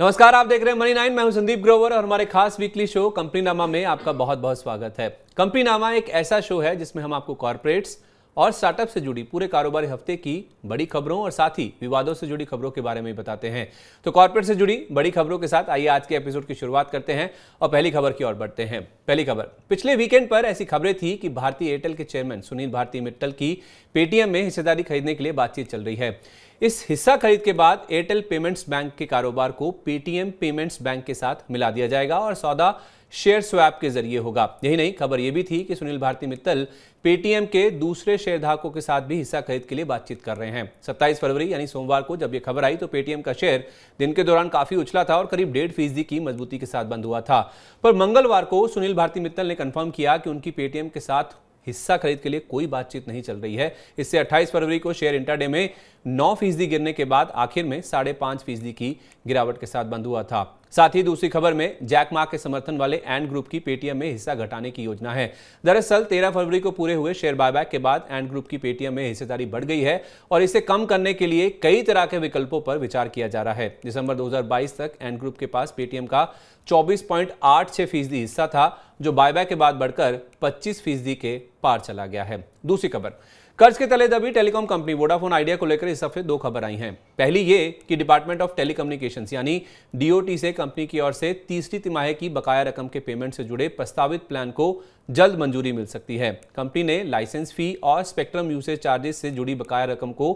नमस्कार आप देख रहे हैं मनी नाइन मैं हूं संदीप ग्रोवर और हमारे खास वीकली शो कंपनी नामा में आपका बहुत बहुत स्वागत है कंपनी नामा एक ऐसा शो है जिसमें हम आपको कॉरपोरेट्स और स्टार्टअप से जुड़ी पूरे कारोबारी हफ्ते की बड़ी खबरों और साथ ही विवादों से जुड़ी खबरों के बारे में बताते हैं तो कॉरपोरेट से जुड़ी बड़ी खबरों के साथ आइए आज के एपिसोड की शुरुआत करते हैं और पहली खबर की ओर बढ़ते हैं पहली खबर पिछले वीकेंड पर ऐसी खबरें थी कि भारतीय एयरटेल के चेयरमैन सुनील भारती मित्तल की पेटीएम में हिस्सेदारी खरीदने के लिए बातचीत चल रही है इस हिस्सा खरीद के बाद एयरटेल पेमेंट्स बैंक के कारोबार को पेटीएम पेमेंट्स बैंक के साथ मिला दिया जाएगा और सौदा शेयर स्वैप के जरिए होगा यही नहीं खबर यह भी थी कि सुनील भारती मित्तल पेटीएम के दूसरे शेयरधारकों के साथ भी हिस्सा खरीद के लिए बातचीत कर रहे हैं 27 फरवरी यानी सोमवार को जब यह खबर आई तो पेटीएम का शेयर दिन के दौरान काफी उछला था और करीब डेढ़ फीसदी की मजबूती के साथ बंद हुआ था पर मंगलवार को सुनील भारती मित्तल ने कन्फर्म किया कि उनकी पेटीएम के साथ हिस्सा खरीद के लिए कोई बातचीत नहीं चल रही है इससे 28 फरवरी को शेयर इंटरडे में नौ फीसदी गिरने के बाद आखिर में साढ़े पांच फीसदी की गिरावट के साथ बंद हुआ था साथ ही दूसरी खबर में जैक मा के समर्थन वाले एंड ग्रुप की पेटीएम में हिस्सा घटाने की योजना है दरअसल 13 फरवरी को पूरे हुए शेयर बायबैक के बाद एंड ग्रुप की पेटीएम में हिस्सेदारी बढ़ गई है और इसे कम करने के लिए कई तरह के विकल्पों पर विचार किया जा रहा है दिसंबर 2022 तक एंड ग्रुप के पास पेटीएम का चौबीस फीसदी हिस्सा था जो बायबैक के बाद बढ़कर पच्चीस फीसदी के पार चला गया है दूसरी खबर कर्ज के तले दबी टेलीकॉम कंपनी वोडाफोन आइडिया को लेकर इस हफ्ते दो खबर आई हैं पहली ये कि डिपार्टमेंट ऑफ टेलीकम्युनिकेशंस यानी डीओटी से कंपनी की ओर से तीसरी तिमाही की बकाया रकम के पेमेंट से जुड़े प्रस्तावित प्लान को जल्द मंजूरी मिल सकती है कंपनी ने लाइसेंस फी और स्पेक्ट्रम यूसेज चार्जेस से जुड़ी बकाया रकम को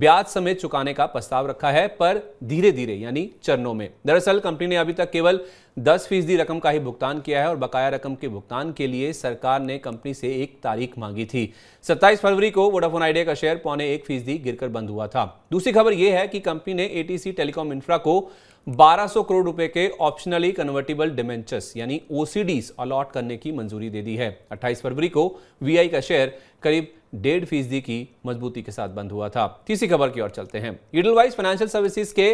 ब्याज समेत चुकाने का प्रस्ताव रखा है पर धीरे धीरे यानी चरणों में दरअसल कंपनी ने अभी तक केवल 10 फीसदी रकम का ही भुगतान किया है और बकाया रकम के भुगतान के लिए सरकार ने कंपनी से एक तारीख मांगी थी 27 फरवरी को वोडाफोन आइडिया का शेयर पौने एक फीसदी गिरकर बंद हुआ था दूसरी खबर यह है कि कंपनी ने एटीसी टेलीकॉम इंफ्रा को 1200 करोड़ रुपए के ऑप्शनली कन्वर्टिबल डिमेंचर्स यानी ओसीडीज अलॉट करने की मंजूरी दे दी है 28 फरवरी को वीआई का शेयर करीब डेढ़ फीसदी की मजबूती के साथ बंद हुआ था तीसरी खबर की ओर चलते हैं ईडलवाइज फाइनेंशियल सर्विसेज के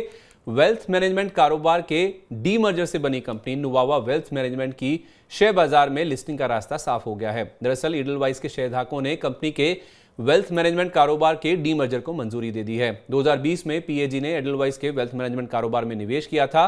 वेल्थ मैनेजमेंट कारोबार के डी मर्जर से बनी कंपनी नुवावा वेल्थ मैनेजमेंट की शेयर बाजार में लिस्टिंग का रास्ता साफ हो गया है दरअसल ईडलवाइज के शेयरधारकों ने कंपनी के वेल्थ मैनेजमेंट कारोबार के डी मर्जर को मंजूरी दे दी है 2020 में पीएजी ने एडलवाइज के वेल्थ मैनेजमेंट कारोबार में निवेश किया था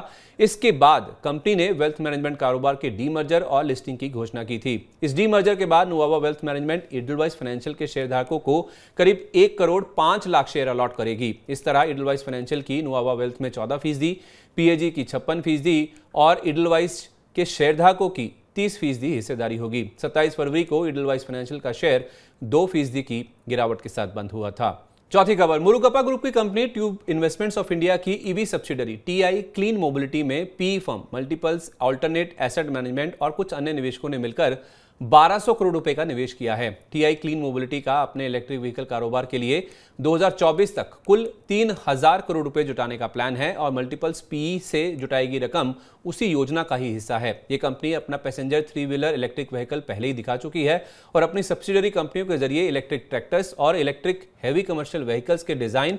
इसके बाद कंपनी ने वेल्थ मैनेजमेंट कारोबार के डी मर्जर और लिस्टिंग की घोषणा की थी इस डी मर्जर के बाद Nuvama wealth management Edelweiss financial के शेयरधारकों को करीब एक करोड़ पांच लाख शेयर अलॉट करेगी इस तरह एडलवाइज फाइनेंशियल की नुआवा वेल्थ में चौदह फीसदी पीएजी की छप्पन फीसदी और एडलवाइज के शेयरधारकों की तीस फीसदी हिस्सेदारी होगी 27 फरवरी को इडलवाइस फाइनेंशियल का शेयर दो फीसदी की गिरावट के साथ बंद हुआ था चौथी खबर मुरुगप्पा ग्रुप की company tube investments of India की EV subsidiary TI clean mobility में P firm Multiples alternate asset management और कुछ अन्य निवेशकों ने मिलकर 1200 करोड़ रुपए का निवेश किया है टीआई क्लीन मोबिलिटी का अपने इलेक्ट्रिक व्हीकल कारोबार के लिए 2024 तक कुल 3000 करोड़ रुपए जुटाने का प्लान है और मल्टीपल्स पी e से गई रकम उसी योजना का ही हिस्सा है ये कंपनी अपना passenger three wheeler electric vehicle पहले ही दिखा चुकी है और अपनी सब्सिडरी कंपनियों के जरिए इलेक्ट्रिक ट्रैक्टर्स और इलेक्ट्रिक हैवी कमर्शियल व्हीकल्स के डिजाइन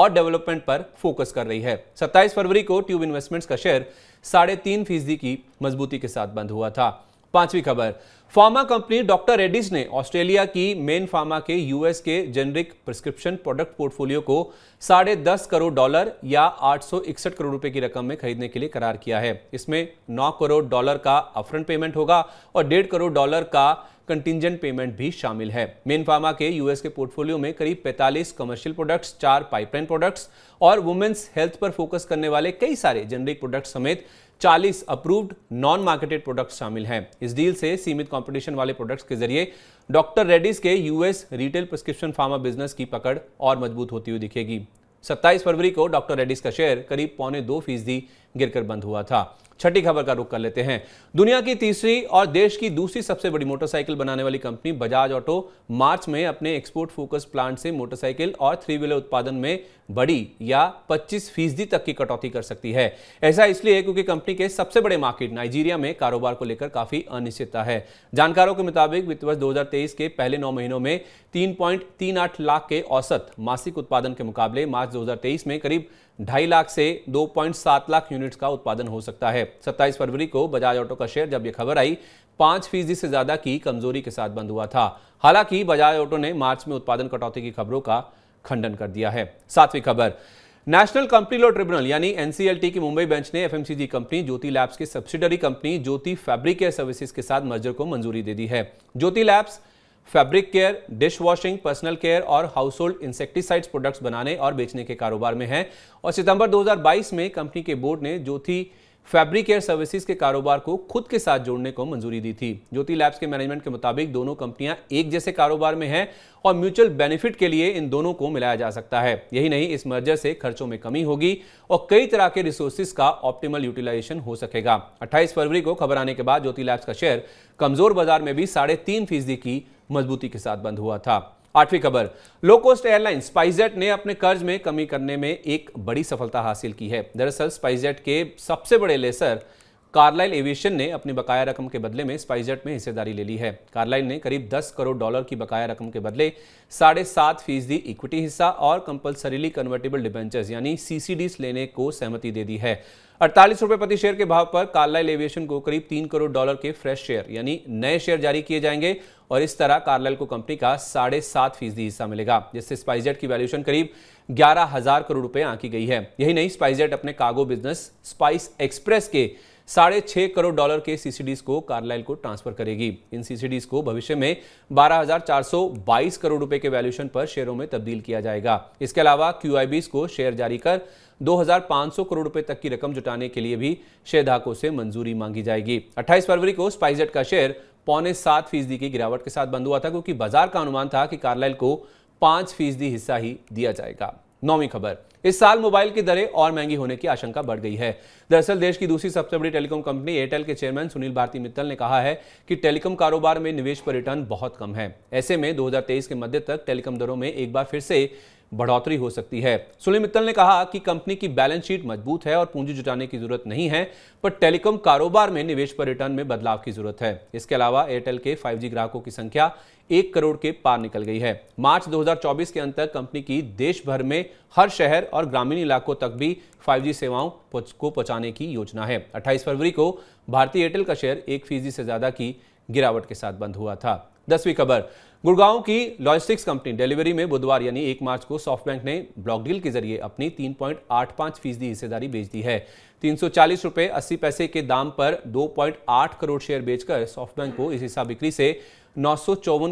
और डेवलपमेंट पर फोकस कर रही है 27 फरवरी को ट्यूब इन्वेस्टमेंट्स का शेयर साढ़े तीन फीसदी की मजबूती के साथ बंद हुआ था पांचवी खबर फार्मा कंपनी डॉक्टर रेडिस ने ऑस्ट्रेलिया की मेन फार्मा के यूएस के जेनरिक प्रिस्क्रिप्शन प्रोडक्ट पोर्टफोलियो को साढ़े दस करोड़ डॉलर या आठ करोड़ रुपए की रकम में खरीदने के लिए करार किया है इसमें 9 करोड़ डॉलर का अपफ्रंट पेमेंट होगा और डेढ़ करोड़ डॉलर का कंटिजेंट पेमेंट भी शामिल है मेन फार्मा के यूएस के पोर्टफोलियो में करीब 45 कमर्शियल प्रोडक्ट्स चार पाइपलाइन प्रोडक्ट्स और वुमेन्स हेल्थ पर फोकस करने वाले कई सारे जेनरिक प्रोडक्ट्स समेत 40 अप्रूव्ड नॉन मार्केटेड प्रोडक्ट्स शामिल हैं इस डील से सीमित कंपटीशन वाले प्रोडक्ट्स के जरिए डॉक्टर रेड्डीज के US retail prescription pharma business की पकड़ और मजबूत होती हुई दिखेगी 27 फरवरी को डॉक्टर रेड्डीज का शेयर करीब पौने दो फीसदी गिरकर बंद हुआ था छठी खबर का रुख कर लेते हैं दुनिया की तीसरी और देश की दूसरी सबसे बड़ी मोटरसाइकिल बनाने वाली कंपनी बजाज ऑटो मार्च में अपने एक्सपोर्ट फोकस प्लांट से मोटरसाइकिल और थ्री व्हीलर उत्पादन में बड़ी या 25 फीसदी तक की कटौती कर सकती है ऐसा इसलिए है क्योंकि कंपनी के सबसे बड़े मार्केट नाइजीरिया में कारोबार को लेकर काफी अनिश्चितता है जानकारों के मुताबिक वित्त वर्ष दो के पहले नौ महीनों में तीन लाख के औसत मासिक उत्पादन के मुकाबले मार्च दो में करीब ढाई लाख से 2.7 लाख यूनिट्स का उत्पादन हो सकता है 27 फरवरी को बजाज ऑटो का शेयर जब यह खबर आई पांच फीसदी से ज़्यादा की कमजोरी के साथ बंद हुआ था हालांकि बजाज ऑटो ने मार्च में उत्पादन कटौती की खबरों का खंडन कर दिया है सातवीं खबर नेशनल कंपनी लॉ ट्रिब्यूनल यानी एनसीएलटी की मुंबई बेंच ने एफएमसीजी कंपनी ज्योति लैब्स की subsidiary company Jyothy fabric services के साथ मर्जर को मंजूरी दे दी है Jyothy labs fabric care dish washing personal care और हाउस होल्ड इंसेक्टिसाइड्स प्रोडक्ट्स बनाने और बेचने के कारोबार में है और सितंबर 2022 में कंपनी के बोर्ड ने ज्योति फैब्रिक केयर सर्विसेज के कारोबार को खुद के साथ जोड़ने को मंजूरी दी थी ज्योति लैब्स के मैनेजमेंट के मुताबिक दोनों कंपनियां एक जैसे कारोबार में हैं और म्यूचुअल बेनिफिट के लिए इन दोनों को मिलाया जा सकता है यही नहीं इस मर्जर से खर्चों में कमी होगी और कई तरह के रिसोर्सेज का ऑप्टिमल यूटिलाइजेशन हो सकेगा अट्ठाईस फरवरी को खबर आने के बाद ज्योति लैब्स का शेयर कमजोर बाजार में भी साढ़े तीन फीसदी की मजबूती के साथ बंद हुआ था आठवीं खबर लो कोस्ट एयरलाइन स्पाइसजेट ने अपने कर्ज में कमी करने में एक बड़ी सफलता हासिल की है दरअसल स्पाइसजेट के सबसे बड़े लेसर कार्लाइल एविएशन ने अपनी बकाया रकम के बदले में स्पाइसजेट में हिस्सेदारी ले ली है कार्लाइल ने करीब 10 करोड़ डॉलर की बकाया रकम के बदले साढ़े सात फीसदी इक्विटी हिस्सा और कंपलसरीली कन्वर्टेबल डिबेंचर्स यानी सीसीडीज लेने को सहमति दे दी है अड़तालीस रुपये प्रति शेयर के भाव पर कार्लाइल एविएशन को करीब तीन करोड़ डॉलर के फ्रेश शेयर यानी नए शेयर जारी किए जाएंगे और इस तरह कार्लाइल को कंपनी का साढ़े सात फीसदी हिस्सा मिलेगा जिससे स्पाइसजेट की वैल्यूएशन करीब ग्यारह हजार करोड़ रुपए आंकी गई है यही नहीं स्पाइसजेट अपने कार्गो बिजनेस स्पाइस एक्सप्रेस के साढ़े छह करोड़ डॉलर के सीसीडीज को कार्लाइल को ट्रांसफर करेगी इन सीसीडीज को भविष्य में 12,422 करोड़ रुपए के वैल्यूशन पर शेयरों में तब्दील किया जाएगा इसके अलावा क्यू को शेयर जारी कर 2,500 करोड़ रुपए तक की रकम जुटाने के लिए भी शेयरधारकों से मंजूरी मांगी जाएगी 28 फरवरी को स्पाइसजेट का शेयर पौने सात फीसदी की गिरावट के साथ बंद हुआ था क्योंकि बाजार का अनुमान था कि कार्लाइल को पांच फीसदी हिस्सा ही दिया जाएगा नौवीं खबर इस साल मोबाइल की दरें और महंगी होने की आशंका बढ़ गई है दरअसल देश की दूसरी सबसे बड़ी टेलीकॉम कंपनी एयरटेल के चेयरमैन सुनील भारती मित्तल ने कहा है कि टेलीकॉम कारोबार में निवेश पर रिटर्न बहुत कम है ऐसे में 2023 के मध्य तक टेलीकॉम दरों में एक बार फिर से बढ़ोतरी हो सकती है सुनील मित्तल ने कहा कि कंपनी की बैलेंस शीट मजबूत है और पूंजी जुटाने की जरूरत नहीं है पर टेलीकॉम कारोबार में निवेश पर रिटर्न में बदलाव की जरूरत है इसके अलावा एयरटेल के 5G ग्राहकों की संख्या एक करोड़ के पार निकल गई है मार्च 2024 के अंत तक कंपनी की देश भर में हर शहर और ग्रामीण इलाकों तक भी फाइव सेवाओं को पहुंचाने की योजना है अट्ठाईस फरवरी को भारतीय एयरटेल का शेयर एक फीसदी से ज्यादा की गिरावट के साथ बंद हुआ था दसवीं खबर गुड़गांव की लॉजिस्टिक्स कंपनी डिलीवरी में बुधवार यानी एक मार्च को सॉफ्टबैंक ने ब्लॉक डील के जरिए अपनी 3.85 फीसदी हिस्सेदारी बेच दी है तीन सौ चालीस रुपये अस्सी पैसे के दाम पर 2.8 करोड़ शेयर बेचकर सॉफ्टबैंक को इस हिस्सा बिक्री से नौ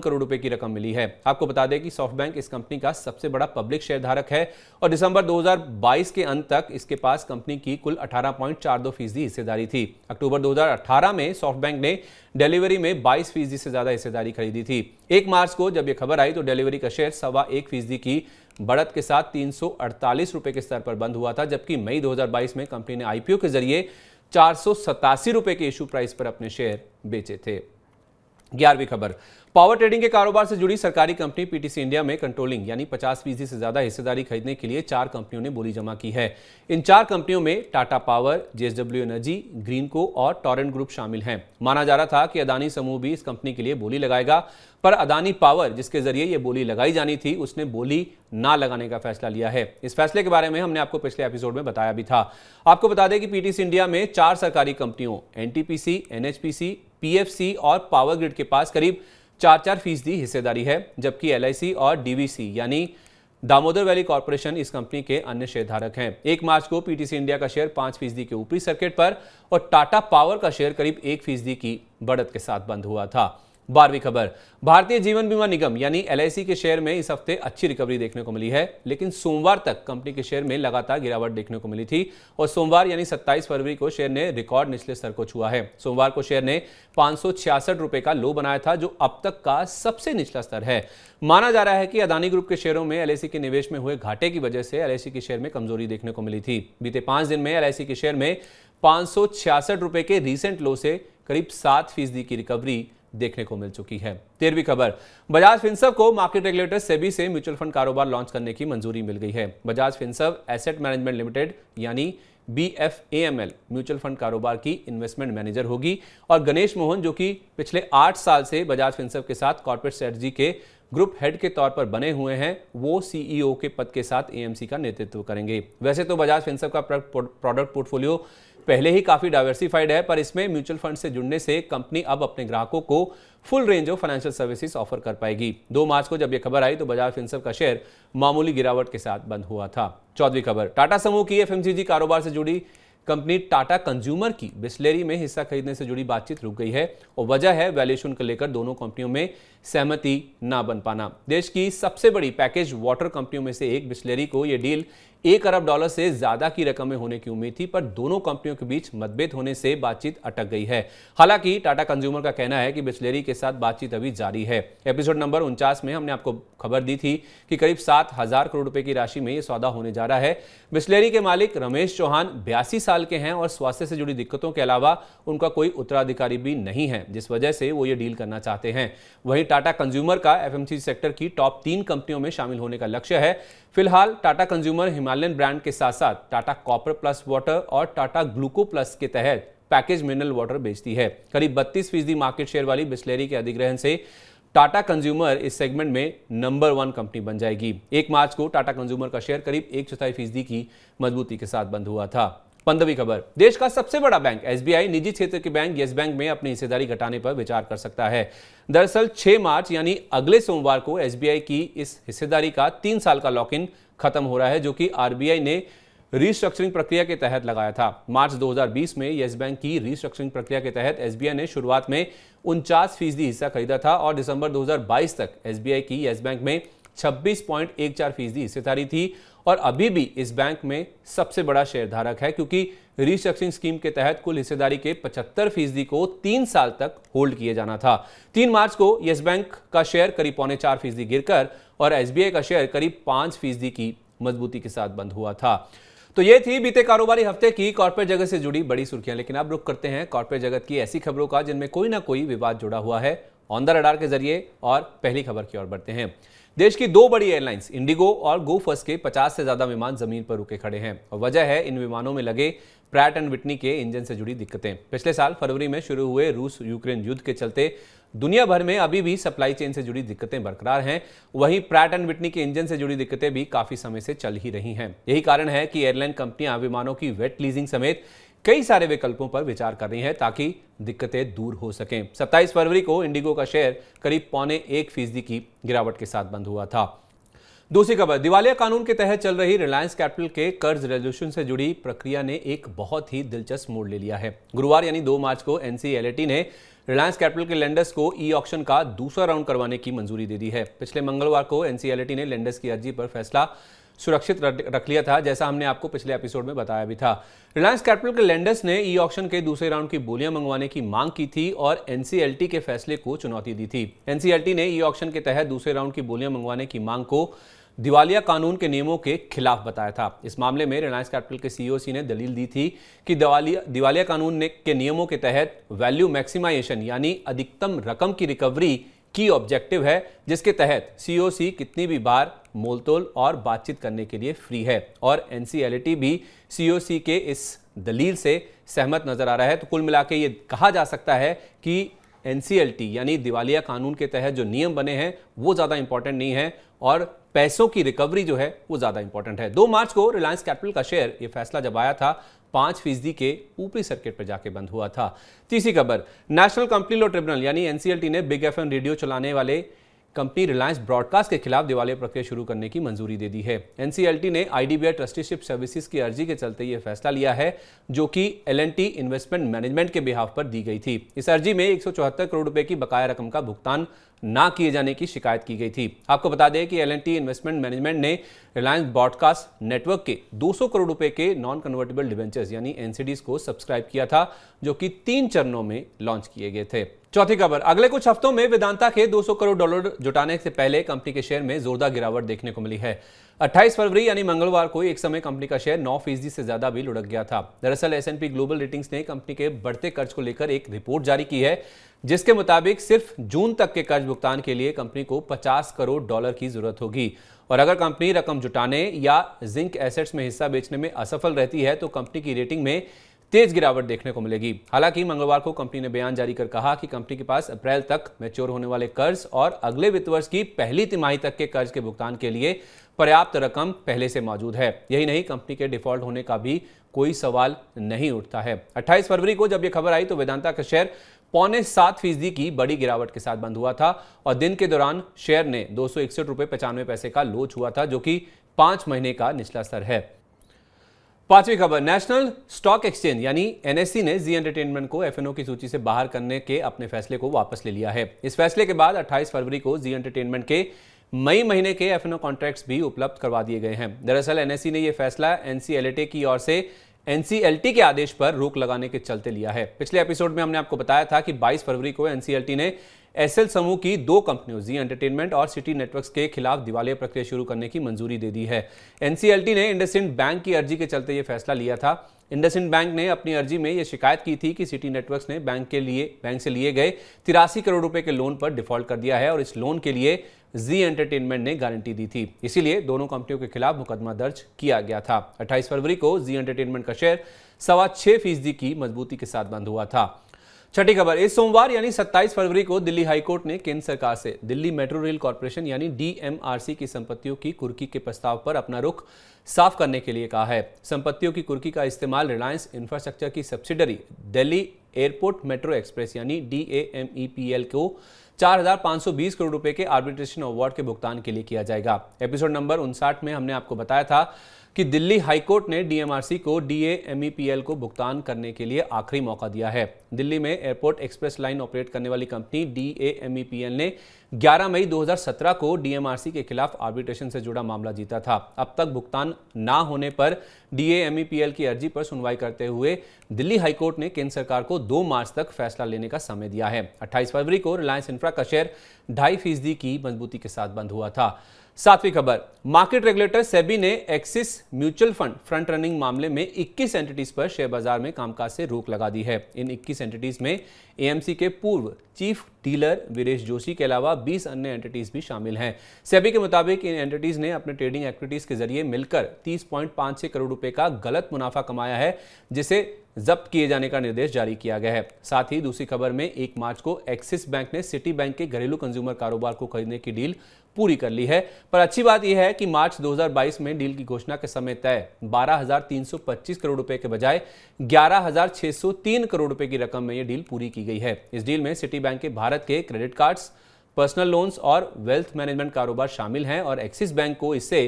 करोड़ रुपए की रकम मिली है आपको बता दें कि सॉफ्टबैंक इस कंपनी का सबसे बड़ा पब्लिक शेयर धारक है और दिसंबर 2022 के अंत तक इसके पास कंपनी की कुल 18.42 फीसदी हिस्सेदारी थी अक्टूबर 2018 में सॉफ्टबैंक ने डिलीवरी में 22 फीसदी से ज्यादा हिस्सेदारी खरीदी थी एक मार्च को जब यह खबर आई तो डिलीवरी का शेयर सवा एक फीसदी की बढ़त के साथ तीन रुपए के स्तर पर बंद हुआ था जबकि मई 2022 में कंपनी ने आईपीओ के जरिए चार रुपए के इशू प्राइस पर अपने शेयर बेचे थे ग्यारहवीं खबर पावर ट्रेडिंग के कारोबार से जुड़ी सरकारी कंपनी पीटीसी इंडिया में कंट्रोलिंग यानी 50 फीसदी से ज्यादा हिस्सेदारी खरीदने के लिए चार कंपनियों ने बोली जमा की है इन चार कंपनियों में Tata power JSW energy Greenko और टॉरेंट ग्रुप शामिल हैं माना जा रहा था कि अदानी समूह भी इस कंपनी के लिए बोली लगाएगा पर अदानी पावर जिसके जरिए यह बोली लगाई जानी थी उसने बोली ना लगाने का फैसला लिया है इस फैसले के बारे में हमने आपको पिछले एपिसोड में बताया भी था आपको बता दें कि पीटीसी इंडिया में चार सरकारी कंपनियों एनटीपीसी एनएचपीसी पीएफसी और पावर ग्रिड के पास करीब चार चार फीसदी हिस्सेदारी है जबकि एलआईसी और डीवीसी यानी दामोदर वैली कॉरपोरेशन इस कंपनी के अन्य शेयरधारक हैं एक मार्च को पीटीसी इंडिया का शेयर पांच फीसदी के ऊपरी सर्किट पर और टाटा पावर का शेयर करीब एक फीसदी की बढ़त के साथ बंद हुआ था बारहवीं खबर भारतीय जीवन बीमा निगम यानी एलआईसी के शेयर में इस हफ्ते अच्छी रिकवरी देखने को मिली है लेकिन सोमवार तक कंपनी के शेयर में लगातार गिरावट देखने को मिली थी और सोमवार यानी 27 फरवरी को शेयर ने रिकॉर्ड निचले स्तर को छुआ है सोमवार को शेयर ने पांच रुपए का लो बनाया था जो अब तक का सबसे निचला स्तर है माना जा रहा है कि अदानी ग्रुप के शेयरों में एल के निवेश में हुए घाटे की वजह से एल के शेयर में कमजोरी देखने को मिली थी बीते पांच दिन में एल के शेयर में पांच रुपए के रिसेंट लो से करीब सात फीसदी की रिकवरी देखने को मिल चुकी है तेरहवीं खबर बजाज फिंसव को मार्केट रेगुलेटर सेबी से म्यूचुअल फंड कारोबार लॉन्च करने की मंजूरी मिल गई है Bajaj Finserv asset management limited यानी B F A M L mutual fund कारोबार की इन्वेस्टमेंट मैनेजर होगी और गणेश मोहन जो कि पिछले आठ साल से बजाज फिंसव के साथ कॉर्पोरेट स्ट्रेटजी के ग्रुप हेड के तौर पर बने हुए हैं वो सीईओ e के पद के साथ एएमसी का नेतृत्व करेंगे वैसे तो बजाज फिंसव का प्रोडक्ट पोर्टफोलियो पहले ही काफ़ी डाइवर्सिफाइड है पर इसमें म्यूचुअल फंड से जुड़ने से कंपनी अब अपने ग्राहकों को full range of financial services offer कर पाएगी दो मार्च को जब यह खबर आई तो बजाज फिंसर का शेयर मामूली गिरावट के साथ बंद हुआ था चौथवी खबर टाटा समूह की एफ कारोबार से जुड़ी कंपनी टाटा कंज्यूमर की बिस्लेरी में हिस्सा खरीदने से जुड़ी बातचीत रुक गई है और वजह है वैल्यूएशन को लेकर दोनों कंपनियों में सहमति ना बन पाना देश की सबसे बड़ी पैकेज वाटर कंपनियों में से एक बिस्लेरी को यह डील एक अरब डॉलर से ज्यादा की रकम में होने की उम्मीद थी पर दोनों कंपनियों के बीच मतभेद होने से बातचीत अटक गई है हालांकि टाटा कंज्यूमर का कहना है कि बिचलेरी के साथ बातचीत अभी जारी है एपिसोड नंबर उनचास में हमने आपको खबर दी थी कि करीब सात हजार करोड़ रुपए की राशि में यह सौदा होने जा रहा है बिचलेरी के मालिक रमेश चौहान बयासी साल के हैं और स्वास्थ्य से जुड़ी दिक्कतों के अलावा उनका कोई उत्तराधिकारी भी नहीं है जिस वजह से वो ये डील करना चाहते हैं वहीं टाटा कंज्यूमर का एफ सेक्टर की टॉप तीन कंपनियों में शामिल होने का लक्ष्य है फिलहाल टाटा कंज्यूमर हिमालयन ब्रांड के साथ साथ टाटा कॉपर प्लस वाटर और टाटा ग्लूको प्लस के तहत पैकेज मिनरल वाटर बेचती है करीब बत्तीस फीसदी मार्केट शेयर वाली बिस्लेरी के अधिग्रहण से टाटा कंज्यूमर इस सेगमेंट में नंबर वन कंपनी बन जाएगी एक मार्च को टाटा कंज्यूमर का शेयर करीब एक चौथाई फीसदी की मजबूती के साथ बंद हुआ था पंद्रवी खबर देश का सबसे बड़ा बैंक एसबीआई निजी क्षेत्र के बैंक येस बैंक में अपनी हिस्सेदारी घटाने पर विचार कर सकता है दरअसल 6 मार्च यानी अगले सोमवार को एसबीआई की इस हिस्सेदारी का तीन साल का लॉक इन खत्म हो रहा है जो कि आरबीआई ने रीस्ट्रक्चरिंग प्रक्रिया के तहत लगाया था मार्च 2020 में येस बैंक की रीस्ट्रक्चरिंग प्रक्रिया के तहत एसबीआई ने शुरुआत में उनचास फीसदी हिस्सा खरीदा था और दिसंबर 2022 तक एसबीआई की येस बैंक में 26.14 फीसदी हिस्सेदारी थी और अभी भी इस बैंक में सबसे बड़ा शेयरधारक है क्योंकि रिस्ट्रक्चरिंग स्कीम के तहत कुल हिस्सेदारी के 75 फीसदी को तीन साल तक होल्ड किया जाना था तीन मार्च को येस बैंक का शेयर करीब पौने चार फीसदी गिरकर और एस का शेयर करीब पांच फीसदी की मजबूती के साथ बंद हुआ था तो ये थी बीते कारोबारी हफ्ते की कॉर्पोरेट जगत से जुड़ी बड़ी सुर्खियां लेकिन अब रुक करते हैं कॉर्पोरेट जगत की ऐसी खबरों का जिनमें कोई ना कोई विवाद जुड़ा हुआ है ऑन द रडार के जरिए और पहली खबर की ओर बढ़ते हैं देश की दो बड़ी एयरलाइंस इंडिगो और गो फर्स्ट के 50 से ज्यादा विमान जमीन पर रुके खड़े हैं और वजह है इन विमानों में लगे प्रैट एंड विटनी के इंजन से जुड़ी दिक्कतें पिछले साल फरवरी में शुरू हुए रूस यूक्रेन युद्ध के चलते दुनिया भर में अभी भी सप्लाई चेन से जुड़ी दिक्कतें बरकरार हैं वहीं प्रैट एंड विटनी के इंजन से जुड़ी दिक्कतें भी काफी समय से चल ही रही हैं यही कारण है कि एयरलाइन कंपनियां विमानों की वेट लीजिंग समेत कई सारे विकल्पों पर विचार कर रही है ताकि दिक्कतें दूर हो सकें 27 फरवरी को इंडिगो का शेयर करीब पौने एक फीसदी की गिरावट के साथ बंद हुआ था दूसरी खबर दिवालिया कानून के तहत चल रही रिलायंस कैपिटल के कर्ज रेजोल्यूशन से जुड़ी प्रक्रिया ने एक बहुत ही दिलचस्प मोड़ ले लिया है गुरुवार यानी 2 मार्च को एनसीएलएटी ने रिलायंस कैपिटल के लेंडर्स को ई ऑक्शन का दूसरा राउंड करवाने की मंजूरी दे दी है पिछले मंगलवार को एनसीएलटी ने लेंडर्स की अर्जी पर फैसला सुरक्षित रख लिया था जैसा हमने आपको पिछले एपिसोड में बताया भी था रिलायंस कैपिटल के लेंडर्स ने ई ऑक्शन के दूसरे राउंड की बोलियां मंगवाने की मांग की थी और एनसीएलटी के फैसले को चुनौती दी थी एनसीएलटी ने ई ऑक्शन के तहत दूसरे राउंड की बोलियां मंगवाने की मांग को दिवालिया कानून के नियमों के खिलाफ बताया था इस मामले में रिलायंस कैपिटल के सीईओसी e ने दलील दी थी कि दिवालिया दिवालिया कानून ने के नियमों के तहत वैल्यू मैक्सिमाइजेशन यानी अधिकतम रकम की रिकवरी की ऑब्जेक्टिव है जिसके तहत सी e कितनी भी बार मोलतोल और बातचीत करने के लिए फ्री है और एनसीएलटी भी सीईओसी e के इस दलील से सहमत नजर आ रहा है तो कुल मिला ये कहा जा सकता है कि एन यानी दिवालिया कानून के तहत जो नियम बने हैं वो ज़्यादा इंपॉर्टेंट नहीं है और पैसों की रिकवरी जो है वो ज़्यादा इंपॉर्टेंट है दो मार्च को रिलायंस कैपिटल का शेयर ये फैसला जब आया था पांच फीसदी के ऊपरी सर्किट पर जाके बंद हुआ था तीसरी खबर नेशनल कंपनी लॉ ट्रिब्यूनल यानी एनसीएलटी ने बिग एफ रेडियो चलाने वाले कंपनी रिलायंस ब्रॉडकास्ट के खिलाफ दिवालिया प्रक्रिया शुरू करने की मंजूरी दे दी है एनसीएलटी ने आईडीबीआई ट्रस्टीशिप सर्विसेज की अर्जी के चलते यह फैसला लिया है जो कि एलएनटी इन्वेस्टमेंट मैनेजमेंट के बिहाफ पर दी गई थी इस अर्जी में एक करोड़ रुपए की बकाया रकम का भुगतान ना किए जाने की शिकायत की गई थी आपको बता दें कि एल इन्वेस्टमेंट मैनेजमेंट ने रिलायंस ब्रॉडकास्ट नेटवर्क के 200 करोड़ रुपए के नॉन कन्वर्टेबल डिवेंचर्स यानी एनसीडीज को सब्सक्राइब किया था जो कि तीन चरणों में लॉन्च किए गए थे चौथी खबर अगले कुछ हफ्तों में वेदांता के 200 करोड़ डॉलर जुटाने से पहले कंपनी के शेयर में जोरदार गिरावट देखने को मिली है 28 फरवरी यानी मंगलवार को एक समय कंपनी का शेयर 9 फीसदी से ज्यादा भी लुढ़क गया था दरअसल एसएनपी ग्लोबल रेटिंग्स ने कंपनी के बढ़ते कर्ज को लेकर एक रिपोर्ट जारी की है जिसके मुताबिक सिर्फ जून तक के कर्ज भुगतान के लिए कंपनी को पचास करोड़ डॉलर की जरूरत होगी और अगर कंपनी रकम जुटाने या जिंक एसेट्स में हिस्सा बेचने में असफल रहती है तो कंपनी की रेटिंग में तेज गिरावट देखने को मिलेगी हालांकि मंगलवार को कंपनी ने बयान जारी कर कहा कि कंपनी के पास अप्रैल तक मैच्योर होने वाले कर्ज और अगले वित्त वर्ष की पहली तिमाही तक के कर्ज के भुगतान के लिए पर्याप्त रकम पहले से मौजूद है यही नहीं कंपनी के डिफॉल्ट होने का भी कोई सवाल नहीं उठता है 28 फरवरी को जब यह खबर आई तो वेदांता का शेयर पौने सात फीसदी की बड़ी गिरावट के साथ बंद हुआ था और दिन के दौरान शेयर ने दो सौ पैसे का लोच हुआ था जो कि पांच महीने का निचला स्तर है पांचवी खबर नेशनल स्टॉक एक्सचेंज यानी एनएससी e ने जी एंटरटेनमेंट को एफएनओ की सूची से बाहर करने के अपने फैसले को वापस ले लिया है इस फैसले के बाद 28 फरवरी को जी एंटरटेनमेंट के मई महीने के एफएनओ कॉन्ट्रैक्ट्स भी उपलब्ध करवा दिए गए हैं दरअसल एनएससी e ने यह फैसला एनसीएलएटे e की ओर से एनसीएलटी के आदेश पर रोक लगाने के चलते लिया है पिछले एपिसोड में हमने आपको बताया था कि 22 फरवरी को एनसीएलटी ने एसएल समूह की दो कंपनियों जी एंटरटेनमेंट और सिटी नेटवर्क्स के खिलाफ दिवालिया प्रक्रिया शुरू करने की मंजूरी दे दी है एनसीएलटी ने इंडसइंड बैंक की अर्जी के चलते यह फैसला लिया था इंडसइंड बैंक ने अपनी अर्जी में यह शिकायत की थी कि सिटी नेटवर्क्स ने बैंक के लिए बैंक से लिए गए तिरासी करोड़ रुपए के लोन पर डिफॉल्ट कर दिया है और इस लोन के लिए जी एंटरटेनमेंट ने गारंटी दी थी इसीलिए दोनों कंपनियों के खिलाफ मुकदमा दर्ज किया गया था 28 फरवरी को जी एंटरटेनमेंट का शेयर सवा छह फीसदी की मजबूती के साथ बंद हुआ था छठी खबर इस सोमवार यानी 27 फरवरी को दिल्ली हाईकोर्ट ने केंद्र सरकार से दिल्ली मेट्रो रेल कॉरपोरेशन यानी डीएमआरसी की संपत्तियों की कुर्की के प्रस्ताव पर अपना रुख साफ करने के लिए कहा है संपत्तियों की कुर्की का इस्तेमाल रिलायंस इंफ्रास्ट्रक्चर की subsidiary Delhi airport metro express यानी डी e को 4,520 करोड़ रुपए के आर्बिट्रेशन अवार्ड के भुगतान के लिए किया जाएगा एपिसोड नंबर उनसाठ में हमने आपको बताया था कि दिल्ली हाईकोर्ट ने डीएमआरसी को डीएमईपीएल को भुगतान करने के लिए आखिरी मौका दिया है दिल्ली में एयरपोर्ट एक्सप्रेस लाइन ऑपरेट करने वाली कंपनी डीएमईपीएल ने 11 मई 2017 को डीएमआरसी के खिलाफ आर्बिट्रेशन से जुड़ा मामला जीता था अब तक भुगतान ना होने पर डीएमईपीएल की अर्जी पर सुनवाई करते हुए दिल्ली हाईकोर्ट ने केंद्र सरकार को 2 मार्च तक फैसला लेने का समय दिया है 28 फरवरी को रिलायंस इंफ्रा का शेयर ढाई फीसदी की मजबूती के साथ बंद हुआ था सातवीं खबर मार्केट रेगुलेटर सेबी ने Axis mutual fund front running मामले में 21 एंटिटीज पर शेयर बाजार में कामकाज से रोक लगा दी है इन 21 एंटिटीज में एएमसी के पूर्व चीफ डीलर वीरेश जोशी के अलावा 20 अन्य एंटिटीज भी शामिल हैं सेबी के मुताबिक इन एंटिटीज ने अपने ट्रेडिंग एक्टिविटीज के जरिए मिलकर तीस करोड़ रुपए का गलत मुनाफा कमाया है जिसे जब्त किए जाने का निर्देश जारी किया गया है साथ ही दूसरी खबर में एक मार्च को एक्सिस बैंक ने सिटी बैंक के घरेलू कंज्यूमर कारोबार को खरीदने की डील पूरी कर ली है पर अच्छी बात यह है कि मार्च 2022 में डील की घोषणा के समय तय 12,325 करोड़ रुपए के बजाय 11,603 करोड़ रुपए की रकम में यह डील पूरी की गई है इस डील में सिटी बैंक के भारत के क्रेडिट कार्ड्स पर्सनल लोन्स और वेल्थ मैनेजमेंट कारोबार शामिल हैं और एक्सिस बैंक को इससे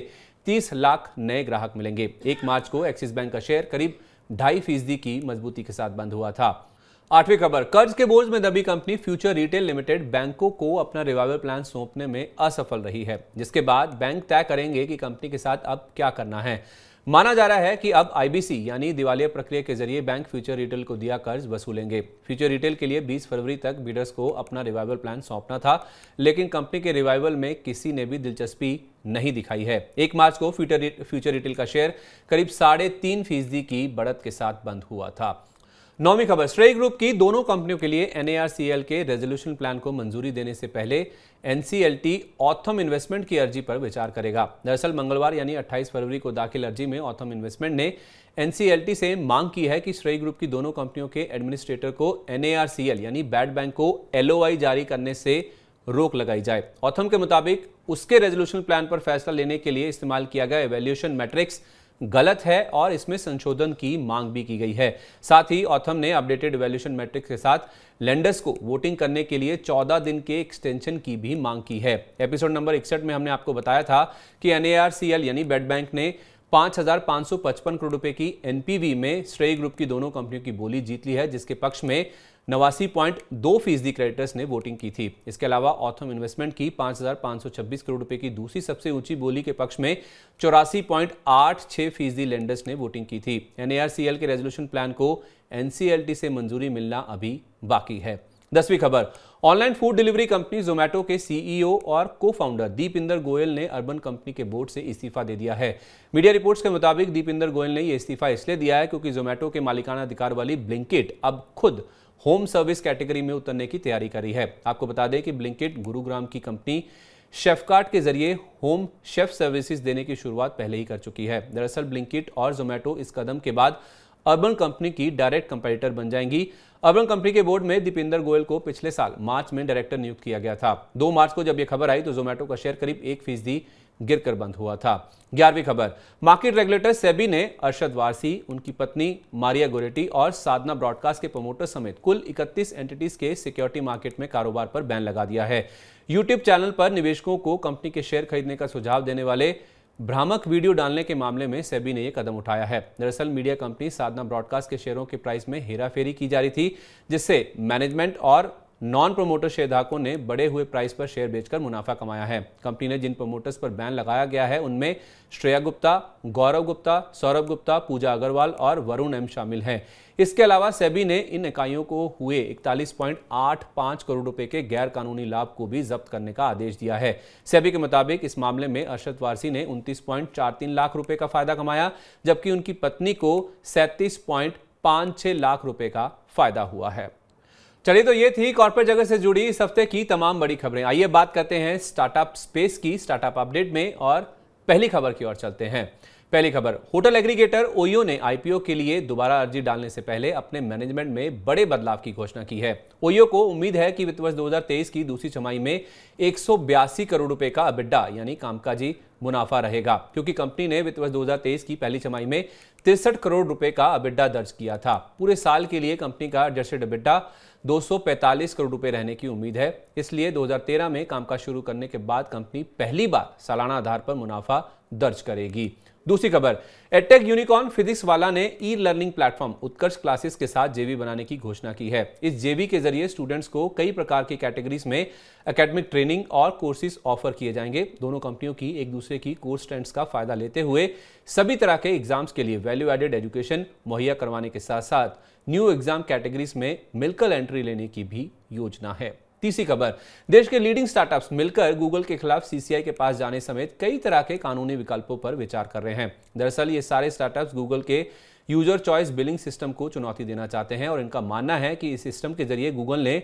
30 लाख नए ग्राहक मिलेंगे एक मार्च को एक्सिस बैंक का शेयर करीब ढाई फीसदी की मजबूती के साथ बंद हुआ था आठवीं खबर कर्ज के बोझ में दबी कंपनी फ्यूचर रिटेल लिमिटेड बैंकों को अपना रिवाइवल प्लान सौंपने में असफल रही है जिसके बाद बैंक तय करेंगे कि कंपनी के साथ अब क्या करना है माना जा रहा है कि अब आईबीसी यानी दिवालिया प्रक्रिया के जरिए बैंक फ्यूचर रिटेल को दिया कर्ज वसूलेंगे फ्यूचर रिटेल के लिए 20 फरवरी तक बीडर्स को अपना रिवाइवल प्लान सौंपना था लेकिन कंपनी के रिवाइवल में किसी ने भी दिलचस्पी नहीं दिखाई है एक मार्च को फ्यूचर फ्यूचर रिटेल का शेयर करीब साढ़े तीन फीसदी की बढ़त के साथ बंद हुआ था नौवीं खबर श्रेय ग्रुप की दोनों कंपनियों के लिए एनएआरसीएल के रेजोल्यूशन प्लान को मंजूरी देने से पहले एनसीएलटी ऑथम इन्वेस्टमेंट की अर्जी पर विचार करेगा दरअसल मंगलवार यानी 28 फरवरी को दाखिल अर्जी में ऑथम इन्वेस्टमेंट ने एनसीएलटी से मांग की है कि श्रेय ग्रुप की दोनों कंपनियों के एडमिनिस्ट्रेटर को एनएआरसीएल यानी बैड बैंक को एलओआई जारी करने से रोक लगाई जाए ऑथम के मुताबिक उसके रेजोल्यूशन प्लान पर फैसला लेने के लिए इस्तेमाल किया गया एवेल्यूशन मैट्रिक्स गलत है और इसमें संशोधन की मांग भी की गई है साथ ही ऑथम ने अपडेटेड वैल्यूशन मैट्रिक्स के साथ लेंडर्स को वोटिंग करने के लिए 14 दिन के एक्सटेंशन की भी मांग की है एपिसोड नंबर इकसठ में हमने आपको बताया था कि एन यानी बेड बैंक ने 5,555 करोड़ रुपए की एनपीवी में श्रेय ग्रुप की दोनों कंपनियों की बोली जीत ली है जिसके पक्ष में नवासी पॉइंट दो फीसदी क्रेडिटर्स ने वोटिंग की थी इसके अलावा ऑथम इन्वेस्टमेंट की 5,526 करोड़ रुपए की दूसरी सबसे ऊंची बोली के पक्ष में चौरासी पॉइंट आठ छह फीसदी लेंडर्स ने वोटिंग की थी एनएआरसीएल के रेजोल्यूशन प्लान को एनसीएलटी से मंजूरी मिलना अभी बाकी है दसवीं खबर online food delivery company Zomato के सीईओ e और को फाउंडर दीपिंदर गोयल ने अर्बन कंपनी के बोर्ड से इस्तीफा दे दिया है मीडिया रिपोर्ट्स के मुताबिक दीपिंदर गोयल ने यह इस्तीफा इसलिए दिया है क्योंकि जोमैटो के मालिकाना अधिकार वाली ब्लिंकिट अब खुद होम सर्विस कैटेगरी में उतरने की तैयारी करी है आपको बता दें कि ब्लिंकिट गुरुग्राम की कंपनी शेफकार्ट के जरिए होम शेफ सर्विसेज देने की शुरुआत पहले ही कर चुकी है दरअसल ब्लिंकिट और जोमेटो इस कदम के बाद अर्बन कंपनी की डायरेक्ट कंपेटिटर बन जाएंगी अर्बन कंपनी के बोर्ड में दीपेंद्र गोयल को पिछले साल मार्च में डायरेक्टर नियुक्त किया गया था दो मार्च को जब यह खबर आई तो जोमेटो का शेयर करीब एक फीसदी गिरकर बंद हुआ था ग्यारहवीं खबर मार्केट रेगुलेटर सेबी ने अरशद वारसी उनकी पत्नी मारिया गोरेटी और साधना ब्रॉडकास्ट के प्रमोटर समेत कुल 31 एंटिटीज के सिक्योरिटी मार्केट में कारोबार पर बैन लगा दिया है यूट्यूब चैनल पर निवेशकों को कंपनी के शेयर खरीदने का सुझाव देने वाले भ्रामक वीडियो डालने के मामले में सेबी ने यह कदम उठाया है दरअसल मीडिया कंपनी साधना ब्रॉडकास्ट के शेयरों के प्राइस में हेराफेरी की जा रही थी जिससे मैनेजमेंट और नॉन प्रोमोटर शेयरधारकों ने बढ़े हुए प्राइस पर शेयर बेचकर मुनाफा कमाया है कंपनी ने जिन प्रोमोटर्स पर बैन लगाया गया है उनमें श्रेया गुप्ता गौरव गुप्ता सौरभ गुप्ता पूजा अग्रवाल और वरुण एम शामिल हैं इसके अलावा सेबी ने इन इकाइयों को हुए 41.85 करोड़ रुपए के गैर कानूनी लाभ को भी जब्त करने का आदेश दिया है सेबी के मुताबिक इस मामले में अरशद वारसी ने उनतीस लाख रुपए का फायदा कमाया जबकि उनकी पत्नी को सैंतीस लाख रुपए का फायदा हुआ है चलिए तो ये थी कॉर्पोरेट जगत से जुड़ी इस हफ्ते की तमाम बड़ी खबरें आइए बात करते हैं स्टार्टअप स्पेस की स्टार्टअप अपडेट में और पहली खबर की ओर चलते हैं पहली खबर होटल एग्रीगेटर ओयो ने आईपीओ के लिए दोबारा अर्जी डालने से पहले अपने मैनेजमेंट में बड़े बदलाव की घोषणा की है ओयो को उम्मीद है कि वित्त वर्ष दो की दूसरी छमाई में एक करोड़ रुपए का अबिड्डा यानी कामकाजी मुनाफा रहेगा क्योंकि कंपनी ने वित्त वर्ष दो की पहली छमाई में तिरसठ करोड़ रुपए का अबिड्डा दर्ज किया था पूरे साल के लिए कंपनी का एडजस्टेड अबिड्डा 245 करोड़ रुपए रहने की उम्मीद है इसलिए 2013 में कामकाज शुरू करने के बाद कंपनी पहली बार सालाना आधार पर मुनाफा दर्ज करेगी दूसरी खबर एटेक यूनिकॉर्न फिजिक्स वाला ने e learning platform Utkarsh classes के साथ जेवी बनाने की घोषणा की है इस जेवी के जरिए स्टूडेंट्स को कई प्रकार के कैटेगरीज में एकेडमिक ट्रेनिंग और कोर्सेज ऑफर किए जाएंगे दोनों कंपनियों की एक दूसरे की कोर्स ट्रेंड्स का फायदा लेते हुए सभी तरह के एग्जाम्स के लिए वैल्यू एडेड एजुकेशन मुहैया करवाने के साथ साथ न्यू एग्जाम कैटेगरीज में मिलकर एंट्री लेने की भी योजना है तीसरी खबर देश के लीडिंग स्टार्टअप्स मिलकर गूगल के खिलाफ सीसीआई के पास जाने समेत कई तरह के कानूनी विकल्पों पर विचार कर रहे हैं दरअसल ये सारे स्टार्टअप्स गूगल के यूजर चॉइस बिलिंग सिस्टम को चुनौती देना चाहते हैं और इनका मानना है कि इस सिस्टम के जरिए गूगल ने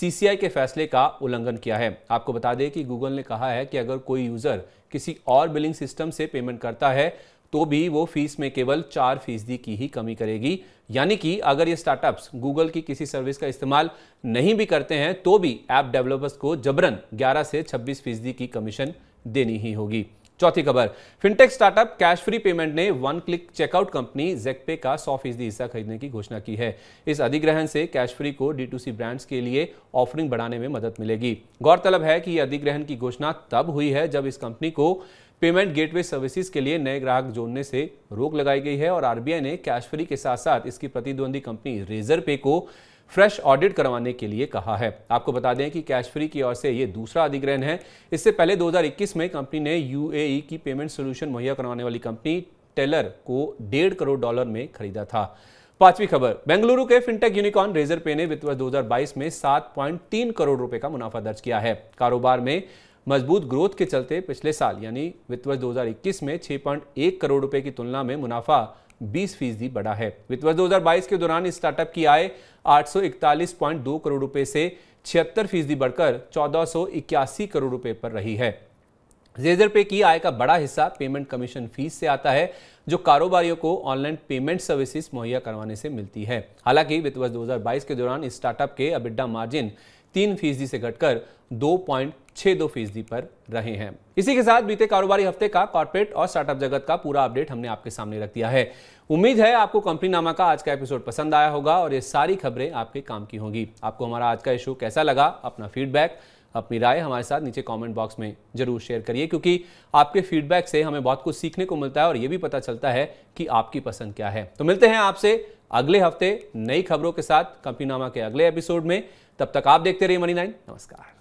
सीसीआई के फैसले का उल्लंघन किया है आपको बता दें कि गूगल ने कहा है कि अगर कोई यूजर किसी और बिलिंग सिस्टम से पेमेंट करता है तो भी वो फीस में केवल चार फीसदी की ही कमी करेगी यानी कि अगर ये स्टार्टअप्स गूगल की किसी सर्विस का इस्तेमाल नहीं भी करते हैं तो भी ऐप डेवलपर्स को जबरन 11 से 26 फीसदी की कमीशन देनी ही होगी चौथी खबर fintech startup Cashfree payment ने one click checkout company Zaakpay का सौ फीसदी हिस्सा खरीदने की घोषणा की है इस अधिग्रहण से कैश फ्री को डी ब्रांड्स के लिए ऑफरिंग बढ़ाने में मदद मिलेगी गौरतलब है कि यह अधिग्रहण की घोषणा तब हुई है जब इस कंपनी को पेमेंट गेटवे सर्विसेज के लिए नए ग्राहक जोड़ने से रोक लगाई गई है और आरबीआई ने कैश फ्री के साथ साथ इसकी प्रतिद्वंदी कंपनी रेजर पे को फ्रेश ऑडिट करवाने के लिए कहा है आपको बता दें कि कैश फ्री की ओर से ये दूसरा अधिग्रहण है इससे पहले 2021 में कंपनी ने यू की पेमेंट सोल्यूशन मुहैया करवाने वाली कंपनी टेलर को डेढ़ करोड़ डॉलर में खरीदा था पांचवी खबर Bengaluru K fintech unicorn razor पे ने वित्त वर्ष 2022 में 7.3 करोड़ रुपए का मुनाफा दर्ज किया है कारोबार में मजबूत ग्रोथ के चलते पिछले साल यानी वित्त वर्ष 2021 में 6.1 करोड़ रुपए की तुलना में मुनाफा 20 फीसदी बढ़ा है वित्त वर्ष 2022 के दौरान इस स्टार्टअप की आय 841.2 करोड़ रुपए से छिहत्तर फीसदी बढ़कर 1481 करोड़ रुपए पर रही है रेजर पे की आय का बड़ा हिस्सा पेमेंट कमीशन फीस से आता है जो कारोबारियों को ऑनलाइन पेमेंट सर्विसेज मुहैया करवाने से मिलती है हालांकि वित्त वर्ष 2022 के दौरान इस स्टार्टअप के अबिड्डा मार्जिन तीन फीसदी से घटकर दो पॉइंट छह दो फीसदी पर रहे हैं इसी के साथ बीते कारोबारी हफ्ते का कॉर्पोरेट और स्टार्टअप जगत का पूरा अपडेट हमने आपके सामने रख दिया है उम्मीद है आपको कंपनी नामा का आज का एपिसोड पसंद आया होगा और ये सारी खबरें आपके काम की होंगी आपको हमारा आज का इशू कैसा लगा अपना फीडबैक अपनी राय हमारे साथ नीचे कमेंट बॉक्स में जरूर शेयर करिए क्योंकि आपके फीडबैक से हमें बहुत कुछ सीखने को मिलता है और ये भी पता चलता है कि आपकी पसंद क्या है तो मिलते हैं आपसे अगले हफ्ते नई खबरों के साथ कंपनी नामा के अगले एपिसोड में तब तक आप देखते रहिए मनी नाइन नमस्कार